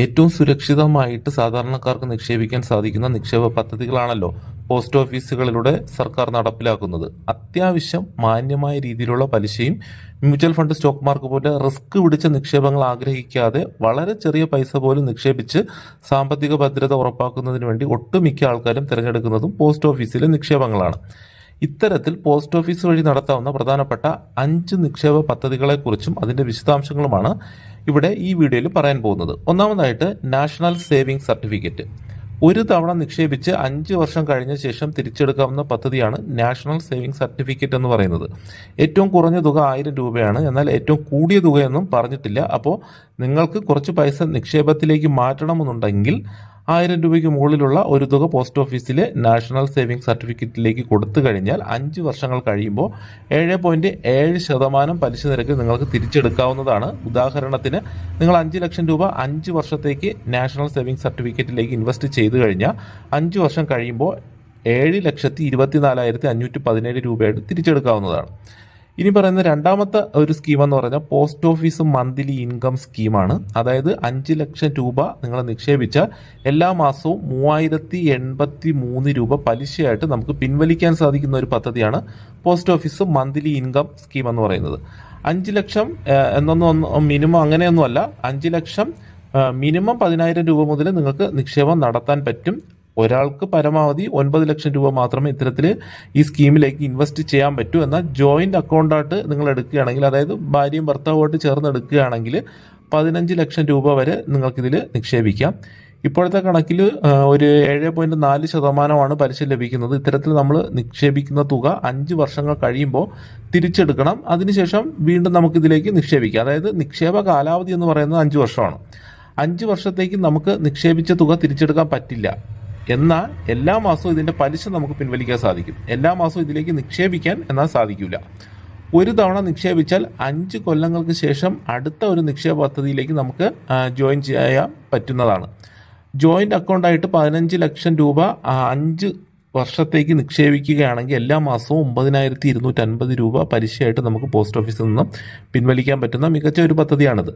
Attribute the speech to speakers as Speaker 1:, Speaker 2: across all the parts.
Speaker 1: ഏറ്റവും സുരക്ഷിതമായിട്ട് സാധാരണക്കാർക്ക് നിക്ഷേപിക്കാൻ സാധിക്കുന്ന നിക്ഷേപ പദ്ധതികളാണല്ലോ പോസ്റ്റ് ഓഫീസുകളിലൂടെ സർക്കാർ നടപ്പിലാക്കുന്നത് അത്യാവശ്യം മാന്യമായ രീതിയിലുള്ള പലിശയും മ്യൂച്വൽ ഫണ്ട് സ്റ്റോക്ക് മാർക്ക് പോലെ റിസ്ക് പിടിച്ച നിക്ഷേപങ്ങൾ ആഗ്രഹിക്കാതെ വളരെ ചെറിയ പൈസ പോലും നിക്ഷേപിച്ച് സാമ്പത്തിക ഭദ്രത ഉറപ്പാക്കുന്നതിന് വേണ്ടി ഒട്ടുമിക്ക ആൾക്കാരും തിരഞ്ഞെടുക്കുന്നതും പോസ്റ്റ് ഓഫീസിലെ നിക്ഷേപങ്ങളാണ് ഇത്തരത്തിൽ പോസ്റ്റ് ഓഫീസ് വഴി നടത്താവുന്ന പ്രധാനപ്പെട്ട അഞ്ച് നിക്ഷേപ പദ്ധതികളെക്കുറിച്ചും അതിന്റെ വിശദാംശങ്ങളുമാണ് ഇവിടെ ഈ വീഡിയോയിൽ പറയാൻ പോകുന്നത് ഒന്നാമതായിട്ട് നാഷണൽ സേവിംഗ് സർട്ടിഫിക്കറ്റ് ഒരു തവണ നിക്ഷേപിച്ച് അഞ്ച് വർഷം കഴിഞ്ഞ ശേഷം തിരിച്ചെടുക്കാവുന്ന പദ്ധതിയാണ് നാഷണൽ സേവിംഗ് സർട്ടിഫിക്കറ്റ് എന്ന് പറയുന്നത് ഏറ്റവും കുറഞ്ഞ തുക ആയിരം രൂപയാണ് എന്നാൽ ഏറ്റവും കൂടിയ തുകയൊന്നും പറഞ്ഞിട്ടില്ല അപ്പോൾ നിങ്ങൾക്ക് കുറച്ച് പൈസ നിക്ഷേപത്തിലേക്ക് മാറ്റണമെന്നുണ്ടെങ്കിൽ ആയിരം രൂപയ്ക്ക് മുകളിലുള്ള ഒരു തുക പോസ്റ്റ് ഓഫീസിലെ നാഷണൽ സേവിംഗ് സർട്ടിഫിക്കറ്റിലേക്ക് കൊടുത്തു കഴിഞ്ഞാൽ അഞ്ച് വർഷങ്ങൾ കഴിയുമ്പോൾ ഏഴ് പോയിന്റ് ഏഴ് ശതമാനം പലിശ നിരക്ക് നിങ്ങൾക്ക് തിരിച്ചെടുക്കാവുന്നതാണ് ഉദാഹരണത്തിന് നിങ്ങൾ അഞ്ച് ലക്ഷം രൂപ അഞ്ച് വർഷത്തേക്ക് നാഷണൽ സേവിംഗ് സർട്ടിഫിക്കറ്റിലേക്ക് ഇൻവെസ്റ്റ് ചെയ്തു കഴിഞ്ഞാൽ അഞ്ച് വർഷം കഴിയുമ്പോൾ ഏഴ് ലക്ഷത്തി ഇരുപത്തിനാലായിരത്തി അഞ്ഞൂറ്റി പതിനേഴ് രൂപയായിട്ട് തിരിച്ചെടുക്കാവുന്നതാണ് ഇനി പറയുന്ന രണ്ടാമത്തെ ഒരു സ്കീം എന്ന് പറഞ്ഞാൽ പോസ്റ്റ് ഓഫീസ് മന്ത്ലി ഇൻകം സ്കീമാണ് അതായത് അഞ്ച് ലക്ഷം രൂപ നിങ്ങൾ നിക്ഷേപിച്ച എല്ലാ മാസവും മൂവായിരത്തി എൺപത്തി മൂന്ന് രൂപ പലിശയായിട്ട് നമുക്ക് പിൻവലിക്കാൻ സാധിക്കുന്ന ഒരു പദ്ധതിയാണ് post office monthly income scheme എന്ന് പറയുന്നത് അഞ്ച് ലക്ഷം എന്നൊന്നും മിനിമം അങ്ങനെയൊന്നുമല്ല അഞ്ച് ലക്ഷം മിനിമം പതിനായിരം രൂപ മുതൽ നിങ്ങൾക്ക് നിക്ഷേപം നടത്താൻ പറ്റും ഒരാൾക്ക് പരമാവധി ഒൻപത് ലക്ഷം രൂപ മാത്രമേ ഇത്തരത്തിൽ ഈ സ്കീമിലേക്ക് ഇൻവെസ്റ്റ് ചെയ്യാൻ പറ്റൂ എന്നാൽ ജോയിന്റ് അക്കൗണ്ടായിട്ട് നിങ്ങൾ എടുക്കുകയാണെങ്കിൽ അതായത് ഭാര്യയും ഭർത്താവുമായിട്ട് ചേർന്ന് എടുക്കുകയാണെങ്കിൽ പതിനഞ്ച് ലക്ഷം രൂപ വരെ നിങ്ങൾക്കിതിൽ നിക്ഷേപിക്കാം ഇപ്പോഴത്തെ കണക്കിൽ ഒരു ഏഴ് പോയിന്റ് നാല് ശതമാനമാണ് പലിശ ലഭിക്കുന്നത് ഇത്തരത്തിൽ നമ്മൾ നിക്ഷേപിക്കുന്ന തുക അഞ്ച് വർഷങ്ങൾ കഴിയുമ്പോൾ തിരിച്ചെടുക്കണം അതിനുശേഷം വീണ്ടും നമുക്കിതിലേക്ക് നിക്ഷേപിക്കാം അതായത് നിക്ഷേപ കാലാവധി എന്ന് പറയുന്നത് അഞ്ച് വർഷമാണ് അഞ്ച് വർഷത്തേക്ക് നമുക്ക് നിക്ഷേപിച്ച തുക തിരിച്ചെടുക്കാൻ പറ്റില്ല എന്നാൽ എല്ലാ മാസവും ഇതിൻ്റെ പലിശ നമുക്ക് പിൻവലിക്കാൻ സാധിക്കും എല്ലാ മാസവും ഇതിലേക്ക് നിക്ഷേപിക്കാൻ എന്നാൽ സാധിക്കില്ല ഒരു തവണ നിക്ഷേപിച്ചാൽ അഞ്ച് കൊല്ലങ്ങൾക്ക് ശേഷം അടുത്ത ഒരു നിക്ഷേപ പദ്ധതിയിലേക്ക് നമുക്ക് ജോയിൻ ചെയ്യാൻ പറ്റുന്നതാണ് ജോയിൻ്റ് അക്കൗണ്ടായിട്ട് പതിനഞ്ച് ലക്ഷം രൂപ അഞ്ച് വർഷത്തേക്ക് നിക്ഷേപിക്കുകയാണെങ്കിൽ എല്ലാ മാസവും ഒമ്പതിനായിരത്തി ഇരുന്നൂറ്റി അൻപത് രൂപ പലിശയായിട്ട് നമുക്ക് പോസ്റ്റ് ഓഫീസിൽ നിന്നും പിൻവലിക്കാൻ പറ്റുന്ന മികച്ച ഒരു പദ്ധതിയാണിത്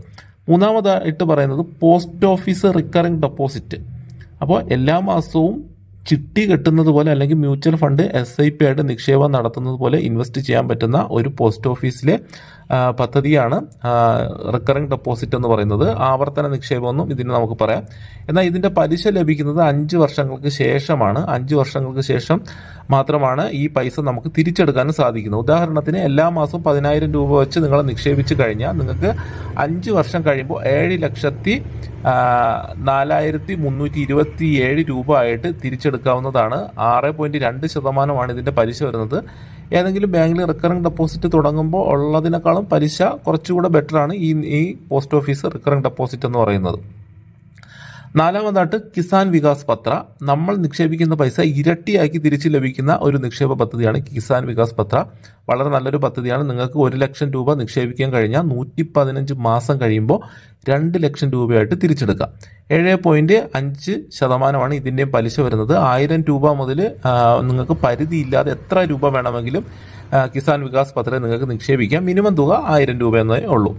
Speaker 1: മൂന്നാമതായിട്ട് പറയുന്നത് പോസ്റ്റ് ഓഫീസ് റിക്കറിംഗ് ഡെപ്പോസിറ്റ് അപ്പോൾ എല്ലാ മാസവും ചിട്ടി കെട്ടുന്നത് പോലെ അല്ലെങ്കിൽ mutual fund S I P ആയിട്ട് നിക്ഷേപം നടത്തുന്നത് പോലെ ഇൻവെസ്റ്റ് ചെയ്യാൻ പറ്റുന്ന ഒരു പോസ്റ്റ് ഓഫീസിലെ പദ്ധതിയാണ് റിക്കറിംഗ് ഡെപ്പോസിറ്റ് എന്ന് പറയുന്നത് ആവർത്തന നിക്ഷേപമൊന്നും ഇതിന് നമുക്ക് പറയാം എന്നാൽ ഇതിൻ്റെ പലിശ ലഭിക്കുന്നത് അഞ്ച് വർഷങ്ങൾക്ക് ശേഷമാണ് അഞ്ച് വർഷങ്ങൾക്ക് ശേഷം മാത്രമാണ് ഈ പൈസ നമുക്ക് തിരിച്ചെടുക്കാനും സാധിക്കുന്നത് ഉദാഹരണത്തിന് എല്ലാ മാസവും പതിനായിരം രൂപ വെച്ച് നിങ്ങൾ നിക്ഷേപിച്ച് കഴിഞ്ഞാൽ നിങ്ങൾക്ക് അഞ്ച് വർഷം കഴിയുമ്പോൾ ഏഴ് ലക്ഷത്തി നാലായിരത്തി മുന്നൂറ്റി ഇരുപത്തി ഏഴ് രൂപ ആയിട്ട് തിരിച്ചെടുക്കാവുന്നതാണ് ആറ് പോയിന്റ് രണ്ട് ശതമാനമാണ് ഇതിൻ്റെ പലിശ വരുന്നത് ഏതെങ്കിലും ബാങ്കിൽ റിക്കറിംഗ് ഡെപ്പോസിറ്റ് തുടങ്ങുമ്പോൾ ഉള്ളതിനേക്കാളും പലിശ കുറച്ചുകൂടെ ബെറ്ററാണ് ഈ ഈ പോസ്റ്റ് ഓഫീസ് റിക്കറിംഗ് ഡെപ്പോസിറ്റ് എന്ന് പറയുന്നത് നാലാമതായിട്ട് കിസാൻ വികാസ് പത്ര നമ്മൾ നിക്ഷേപിക്കുന്ന പൈസ ഇരട്ടിയാക്കി തിരിച്ചു ലഭിക്കുന്ന ഒരു നിക്ഷേപ പദ്ധതിയാണ് കിസാൻ വികാസ് പത്ര വളരെ നല്ലൊരു പദ്ധതിയാണ് നിങ്ങൾക്ക് ഒരു ലക്ഷം രൂപ നിക്ഷേപിക്കാൻ കഴിഞ്ഞാൽ നൂറ്റി പതിനഞ്ച് മാസം കഴിയുമ്പോൾ രണ്ട് ലക്ഷം രൂപയായിട്ട് തിരിച്ചെടുക്കാം ഏഴ് പോയിന്റ് അഞ്ച് ശതമാനമാണ് ഇതിൻ്റെയും പലിശ വരുന്നത് ആയിരം രൂപ മുതൽ നിങ്ങൾക്ക് പരിധിയില്ലാതെ എത്ര രൂപ വേണമെങ്കിലും കിസാൻ വികാസ് പത്ര നിങ്ങൾക്ക് നിക്ഷേപിക്കാം മിനിമം തുക ആയിരം രൂപ എന്നേ ഉള്ളൂ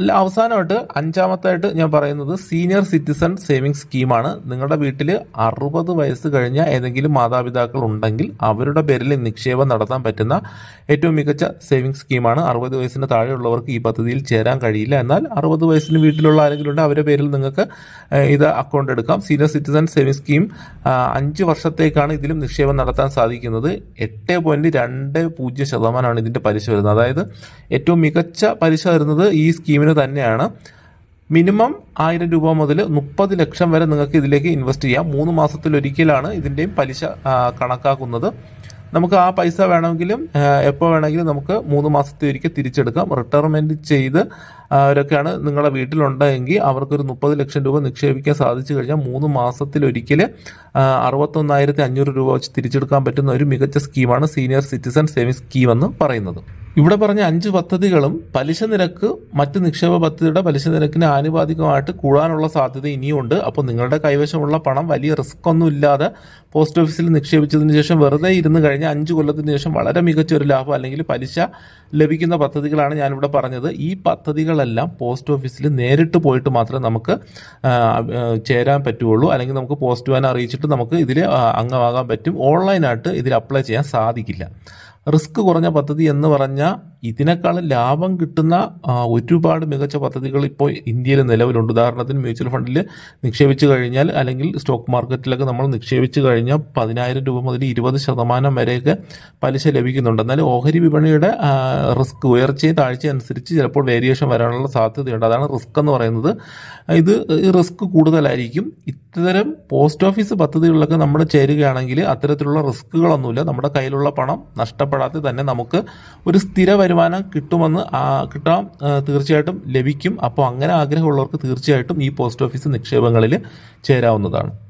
Speaker 1: അല്ല അവസാനമായിട്ട് അഞ്ചാമത്തായിട്ട് ഞാൻ പറയുന്നത് സീനിയർ സിറ്റിസൺ സേവിങ് സ്കീമാണ് നിങ്ങളുടെ വീട്ടിൽ അറുപത് വയസ്സ് കഴിഞ്ഞ ഏതെങ്കിലും മാതാപിതാക്കൾ ഉണ്ടെങ്കിൽ അവരുടെ പേരിൽ നിക്ഷേപം നടത്താൻ പറ്റുന്ന ഏറ്റവും മികച്ച സേവിങ് സ്കീമാണ് അറുപത് വയസ്സിന് താഴെയുള്ളവർക്ക് ഈ പദ്ധതിയിൽ ചേരാൻ കഴിയില്ല എന്നാൽ അറുപത് വയസ്സിന് വീട്ടിലുള്ള ആരെങ്കിലും ഉണ്ട് അവരുടെ പേരിൽ നിങ്ങൾക്ക് ഇത് അക്കൗണ്ട് എടുക്കാം സീനിയർ സിറ്റിസൺ സേവിങ് സ്കീം അഞ്ച് വർഷത്തേക്കാണ് ഇതിലും നിക്ഷേപം നടത്താൻ സാധിക്കുന്നത് എട്ട് പോയിന്റ് രണ്ട് പൂജ്യം ശതമാനമാണ് ഇതിൻ്റെ പലിശ വരുന്നത് അതായത് ഏറ്റവും മികച്ച പലിശ വരുന്നത് ഈ സ്കീമിൽ പ്രീമിയമിന് തന്നെയാണ് മിനിമം ആയിരം രൂപ മുതൽ മുപ്പത് ലക്ഷം വരെ നിങ്ങൾക്ക് ഇതിലേക്ക് ഇൻവെസ്റ്റ് ചെയ്യാം മൂന്ന് മാസത്തിലൊരിക്കലാണ് ഇതിൻ്റെയും പലിശ കണക്കാക്കുന്നത് നമുക്ക് ആ പൈസ വേണമെങ്കിലും എപ്പോൾ വേണമെങ്കിലും നമുക്ക് മൂന്ന് മാസത്തെ ഒരിക്കൽ തിരിച്ചെടുക്കാം റിട്ടയർമെൻറ്റ് ചെയ്ത് അവരൊക്കെയാണ് നിങ്ങളുടെ വീട്ടിലുണ്ടെങ്കിൽ അവർക്കൊരു മുപ്പത് ലക്ഷം രൂപ നിക്ഷേപിക്കാൻ സാധിച്ചു കഴിഞ്ഞാൽ മൂന്ന് മാസത്തിലൊരിക്കൽ അറുപത്തൊന്നായിരത്തി അഞ്ഞൂറ് രൂപ വെച്ച് തിരിച്ചെടുക്കാൻ പറ്റുന്ന ഒരു മികച്ച സ്കീമാണ് സീനിയർ സിറ്റിസൺ സേവിങ് സ്കീം എന്ന് പറയുന്നത് ഇവിടെ പറഞ്ഞ അഞ്ച് പദ്ധതികളും പലിശ നിരക്ക് മറ്റ് നിക്ഷേപ പദ്ധതിയുടെ പലിശ നിരക്കിന് ആനുപാതികമായിട്ട് കൂടാനുള്ള സാധ്യത ഇനിയുണ്ട് അപ്പോൾ നിങ്ങളുടെ കൈവശമുള്ള പണം വലിയ റിസ്ക് ഒന്നും ഇല്ലാതെ പോസ്റ്റ് ഓഫീസിൽ നിക്ഷേപിച്ചതിന് ശേഷം വെറുതെ ഇരുന്ന് കഴിഞ്ഞ അഞ്ച് കൊല്ലത്തിന് ശേഷം വളരെ മികച്ച ഒരു ലാഭം അല്ലെങ്കിൽ പലിശ ലഭിക്കുന്ന പദ്ധതികളാണ് ഞാനിവിടെ പറഞ്ഞത് ഈ പദ്ധതികളെല്ലാം പോസ്റ്റ് ഓഫീസിൽ നേരിട്ട് പോയിട്ട് മാത്രമേ നമുക്ക് ചേരാൻ പറ്റുള്ളൂ അല്ലെങ്കിൽ നമുക്ക് പോസ്റ്റ് വാൻ അറിയിച്ചിട്ട് നമുക്ക് ഇതിൽ അംഗമാകാൻ പറ്റും ഓൺലൈനായിട്ട് ഇതിൽ അപ്ലൈ ചെയ്യാൻ സാധിക്കില്ല റിസ്ക് കുറഞ്ഞ പദ്ധതി എന്ന് പറഞ്ഞ ഇതിനേക്കാൾ ലാഭം കിട്ടുന്ന ഒരുപാട് മികച്ച പദ്ധതികൾ ഇപ്പോൾ ഇന്ത്യയിൽ നിലവിലുണ്ട് ഉദാഹരണത്തിന് മ്യൂച്വൽ ഫണ്ടിൽ നിക്ഷേപിച്ചു കഴിഞ്ഞാൽ അല്ലെങ്കിൽ സ്റ്റോക്ക് മാർക്കറ്റിലൊക്കെ നമ്മൾ നിക്ഷേപിച്ചു കഴിഞ്ഞാൽ പതിനായിരം രൂപ മുതൽ ഇരുപത് ശതമാനം വരെയൊക്കെ പലിശ ലഭിക്കുന്നുണ്ട് എന്നാൽ ഓഹരി വിപണിയുടെ റിസ്ക് ഉയർച്ചയും താഴ്ചയും അനുസരിച്ച് ചിലപ്പോൾ വേരിയേഷൻ വരാനുള്ള സാധ്യതയുണ്ട് അതാണ് റിസ്ക് എന്ന് പറയുന്നത് ഇത് റിസ്ക് കൂടുതലായിരിക്കും ഇത്തരം പോസ്റ്റ് ഓഫീസ് പദ്ധതികളിലൊക്കെ നമ്മൾ ചേരുകയാണെങ്കിൽ അത്തരത്തിലുള്ള റിസ്ക്കുകളൊന്നുമില്ല നമ്മുടെ കയ്യിലുള്ള പണം നഷ്ടപ്പെടാതെ തന്നെ നമുക്ക് ഒരു സ്ഥിര തീരുമാനം കിട്ടുമെന്ന് കിട്ടാം തീർച്ചയായിട്ടും ലഭിക്കും അപ്പോൾ അങ്ങനെ ആഗ്രഹമുള്ളവർക്ക് തീർച്ചയായിട്ടും ഈ പോസ്റ്റ് ഓഫീസ് നിക്ഷേപങ്ങളിൽ ചേരാവുന്നതാണ്